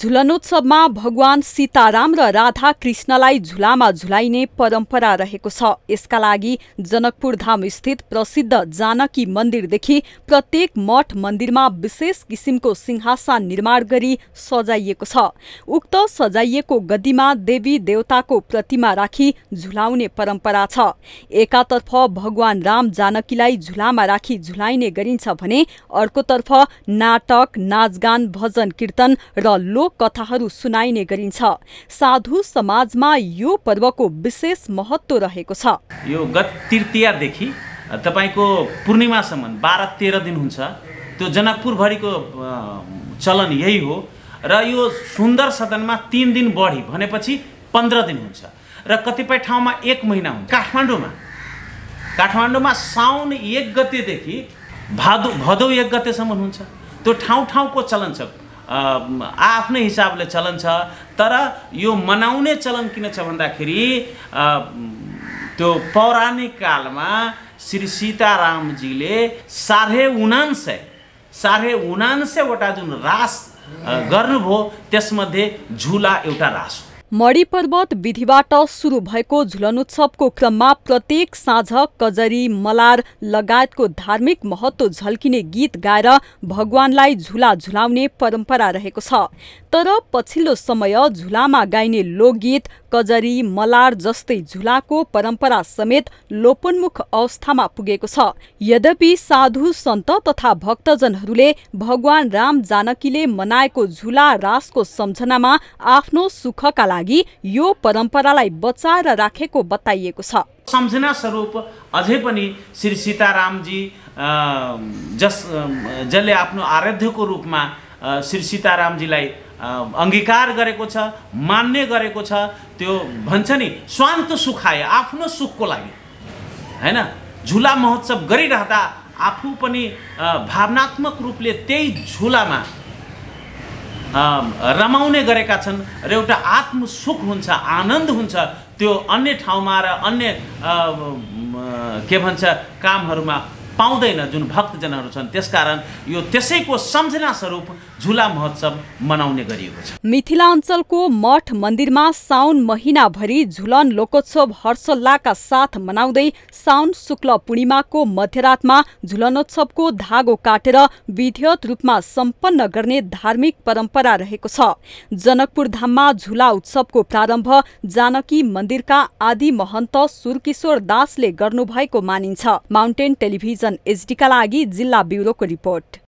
झुलनोत्सवमा भगवान सीताराम र राधा कृष्णलाई झुलामा झुलाइने परम्परा रहेको छ यसका लागि जनकपुरधाम स्थित प्रसिद्ध जानकी मन्दिरदेखि प्रत्येक मठ मन्दिरमा विशेष किसिमको सिंहासन निर्माण गरी सजाइएको छ उक्त सजाइएको गद्दीमा देवी देवताको प्रतिमा राखी झुलाउने परम्परा छ एकातर्फ भगवान राम जानकीलाई झुलामा राखी झुलाइने गरिन्छ भने अर्कोतर्फ नाटक नाचगान भजन कीर्तन र लोक कथाहरू सुनाइने गरिन्छ साधु समाजमा यो पर्वको विशेष महत्त्व रहेको छ यो गत तृतीयदेखि तपाईँको पूर्णिमासम्म बाह्र तेह्र दिन हुन्छ त्यो जनकपुरभरिको चलन यही हो र यो सुन्दर सदनमा तिन दिन बढी भनेपछि पन्ध्र दिन हुन्छ र कतिपय ठाउँमा एक महिना हुन्छ काठमाडौँमा काठमाडौँमा साउन एक गतेदेखि भादो भदौ एक गतेसम्म हुन्छ त्यो ठाउँ ठाउँको चलन छ आफ्नै हिसाबले चलन छ तर यो मनाउने चलन किन छ भन्दाखेरि त्यो पौराणिक कालमा श्री सीतारामजीले साढे उनान्सय साढे उनान्सयवटा जुन रास गर्नुभयो त्यसमध्ये झुला एउटा रास हो मडी पर्वत विधिबाट सुरु भएको झुलनोत्सवको क्रममा प्रत्येक साँझ कजरी मलार लगायतको धार्मिक महत्व झल्किने गीत गाएर भगवानलाई झुला झुलाउने परम्परा रहेको छ तर पछिल्लो समय झुलामा गाइने लोकगीत कजरी मलार जस्तै झुलाको परम्परा समेत लोपोन्मुख अवस्थामा पुगेको छ यद्यपि साधु सन्त तथा भक्तजनहरूले भगवान राम जानकीले मनाएको झुला रासको सम्झनामा आफ्नो सुखका लागि यो परम्परालाई बचाएर राखेको बताइएको छ सम्झना स्वरूप अझै पनि श्री सीतारामजी जस जसले आफ्नो आराध्यको रूपमा श्री सीतारामजीलाई अङ्गीकार गरेको छ मान्ने गरेको छ त्यो भन्छ नि स्वान्त सुखाए आफ्नो सुखको लागि होइन झुला महोत्सव गरिरहँदा आफू पनि भावनात्मक रूपले त्यही झुलामा रमाउने गरेका छन् र एउटा आत्मसुख हुन्छ आनन्द हुन्छ त्यो अन्य ठाउँमा र अन्य के भन्छ कामहरूमा पाउँदैन जुन भक्तजनहरू छन् त्यसकारण यो त्यसैको सम्झना स्वरूप झुला महोत्सव मनाउने गरिएको छ मिथिलाञ्चलको मठ मन्दिरमा साउन महिनाभरि झुलन लोकोत्सव हर्षल्लाका साथ मनाउँदै साउन शुक्ल पूर्णिमाको मध्यरातमा झुलनोत्सवको धागो काटेर विधिवत रूपमा सम्पन्न गर्ने धार्मिक परम्परा रहेको छ जनकपुर धाममा झुला उत्सवको प्रारम्भ जानकी मन्दिरका आदि महन्त सुरकिशोर दासले गर्नुभएको मानिन्छ माउन्टेन टेलिभिजन जन एचडीका लागि जिल्ला ब्युरोको रिपोर्ट